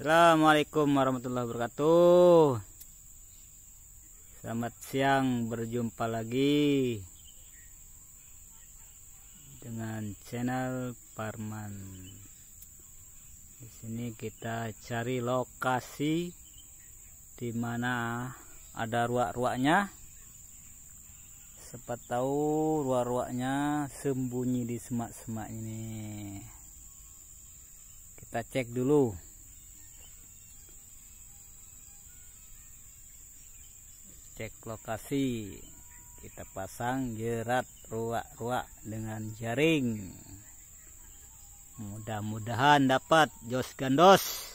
Assalamualaikum warahmatullahi wabarakatuh Selamat siang berjumpa lagi Dengan channel Parman Di sini kita cari lokasi di mana ada ruak-ruaknya Sepat tahu ruak-ruaknya sembunyi di semak-semak ini Kita cek dulu cek lokasi kita pasang jerat ruak-ruak dengan jaring mudah-mudahan dapat jos gandos